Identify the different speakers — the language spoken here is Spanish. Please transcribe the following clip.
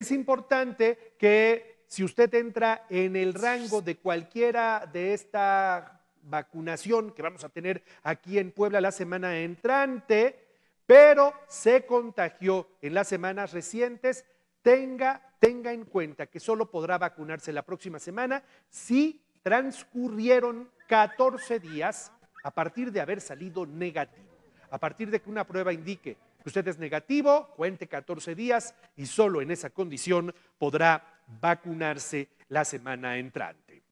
Speaker 1: es importante que si usted entra en el rango de cualquiera de esta vacunación que vamos a tener aquí en Puebla la semana entrante, pero se contagió en las semanas recientes, tenga, en cuenta que solo podrá vacunarse la próxima semana si transcurrieron 14 días a partir de haber salido negativo, a partir de que una prueba indique Usted es negativo, cuente 14 días y solo en esa condición podrá vacunarse la semana entrante.